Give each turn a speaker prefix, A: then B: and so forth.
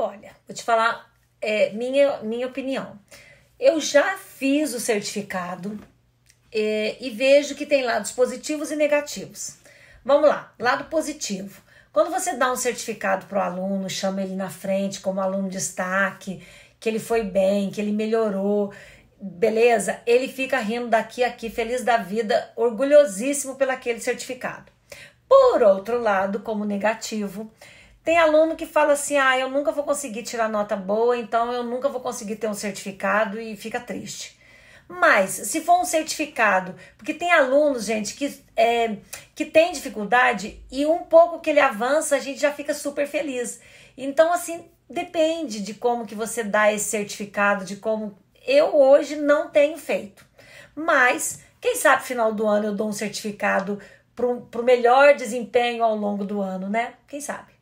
A: Olha, vou te falar é, minha, minha opinião. Eu já fiz o certificado é, e vejo que tem lados positivos e negativos. Vamos lá, lado positivo. Quando você dá um certificado para o aluno, chama ele na frente como aluno de destaque, que ele foi bem, que ele melhorou, beleza? Ele fica rindo daqui a aqui, feliz da vida, orgulhosíssimo pelo aquele certificado. Por outro lado, como negativo, tem aluno que fala assim: ah, eu nunca vou conseguir tirar nota boa, então eu nunca vou conseguir ter um certificado e fica triste. Mas, se for um certificado, porque tem alunos, gente, que, é, que tem dificuldade e um pouco que ele avança, a gente já fica super feliz. Então, assim, depende de como que você dá esse certificado, de como eu hoje não tenho feito. Mas, quem sabe final do ano eu dou um certificado para o melhor desempenho ao longo do ano, né? Quem sabe?